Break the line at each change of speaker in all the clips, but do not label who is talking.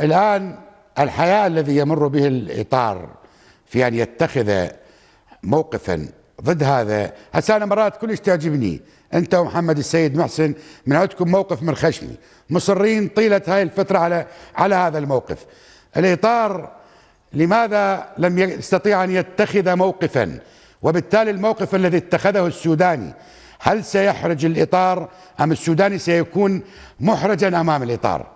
الآن الحياة الذي يمر به الإطار في أن يتخذ موقفا ضد هذا هسه أنا مرات كلش تعجبني أنت ومحمد السيد محسن من عندكم موقف من خشمي مصرين طيلة هاي الفترة على على هذا الموقف الإطار لماذا لم يستطيع أن يتخذ موقفا وبالتالي الموقف الذي اتخذه السوداني هل سيحرج الإطار أم السوداني سيكون محرجا أمام الإطار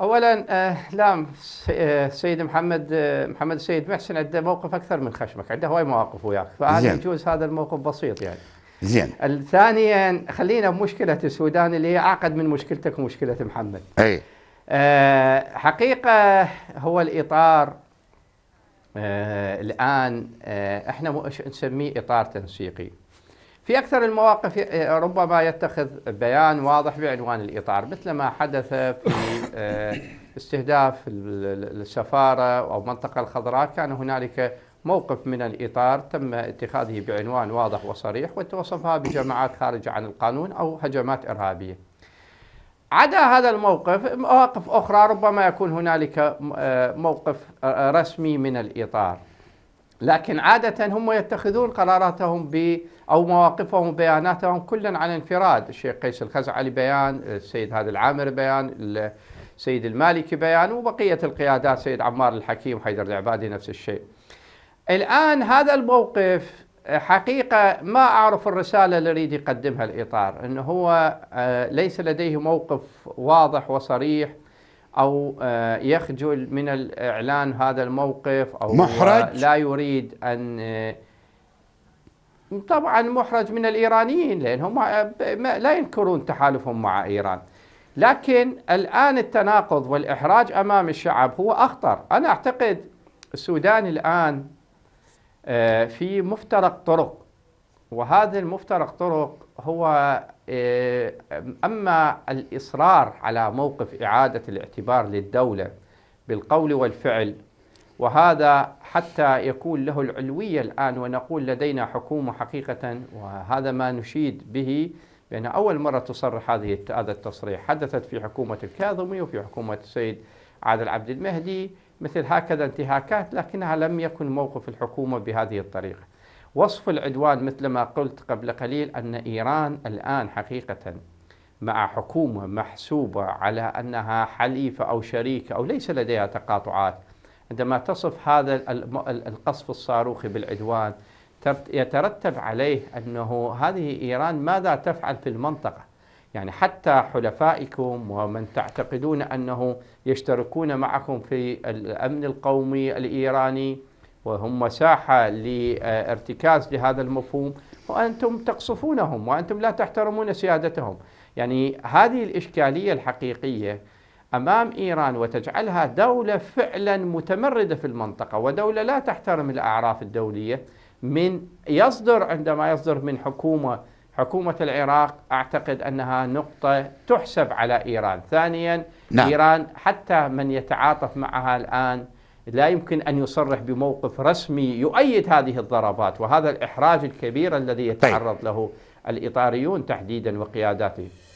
اولا لا آه، نعم، السيد آه، محمد آه، محمد السيد محسن عنده موقف اكثر من خشمك عنده هواي مواقف وياك فهذا يجوز هذا الموقف بسيط يعني زين ثانيا خلينا بمشكله السودان اللي هي اعقد من مشكلتك ومشكله محمد اي حقيقه هو الاطار آه الان آه احنا نسميه اطار تنسيقي في أكثر المواقف آه، ربما يتخذ بيان واضح بعنوان الإطار مثل ما حدث في آه، استهداف السفارة أو المنطقة الخضراء كان هنالك موقف من الإطار تم اتخاذه بعنوان واضح وصريح وتوصفها بجماعات خارجة عن القانون أو هجمات إرهابية عدا هذا الموقف مواقف أخرى ربما يكون هنالك آه، موقف رسمي من الإطار لكن عادة هم يتخذون قراراتهم ب أو مواقفهم وبياناتهم كلا على انفراد الشيخ قيس الخزعلي بيان السيد هذا العامر بيان السيد المالكي بيان وبقية القيادات سيد عمار الحكيم حيدر العبادي نفس الشيء الآن هذا الموقف حقيقة ما أعرف الرسالة اللي يريد يقدمها الإطار أنه هو آه، ليس لديه موقف واضح وصريح او آه، يخجل من الاعلان هذا الموقف او محرج لا يريد ان آه، طبعا محرج من الايرانيين لانهم آه، لا ينكرون تحالفهم مع ايران لكن الان التناقض والاحراج امام الشعب هو اخطر انا اعتقد السودان الان في مفترق طرق وهذا المفترق طرق هو إيه، أما الإصرار على موقف إعادة الاعتبار للدولة بالقول والفعل وهذا حتى يكون له العلوية الآن ونقول لدينا حكومة حقيقة وهذا ما نشيد به بأن أول مرة تصرح هذه هذا التصريح حدثت في حكومة الكاظمي وفي حكومة السيد عادل عبد المهدي مثل هكذا انتهاكات لكنها لم يكن موقف الحكومة بهذه الطريقة وصف العدوان مثل ما قلت قبل قليل أن إيران الآن حقيقة مع حكومة محسوبة على أنها حليفة أو شريكة أو ليس لديها تقاطعات عندما تصف هذا القصف الصاروخي بالعدوان يترتب عليه أنه هذه إيران ماذا تفعل في المنطقة يعني حتى حلفائكم ومن تعتقدون أنه يشتركون معكم في الأمن القومي الإيراني وهم مساحة لارتكاز لهذا المفهوم وأنتم تقصفونهم وأنتم لا تحترمون سيادتهم يعني هذه الإشكالية الحقيقية أمام إيران وتجعلها دولة فعلا متمردة في المنطقة ودولة لا تحترم الأعراف الدولية من يصدر عندما يصدر من حكومة حكومة العراق أعتقد أنها نقطة تحسب على إيران ثانيا نعم. إيران حتى من يتعاطف معها الآن لا يمكن أن يصرح بموقف رسمي يؤيد هذه الضربات وهذا الإحراج الكبير الذي طيب. يتعرض له الإيطاليون تحديدا وقياداتهم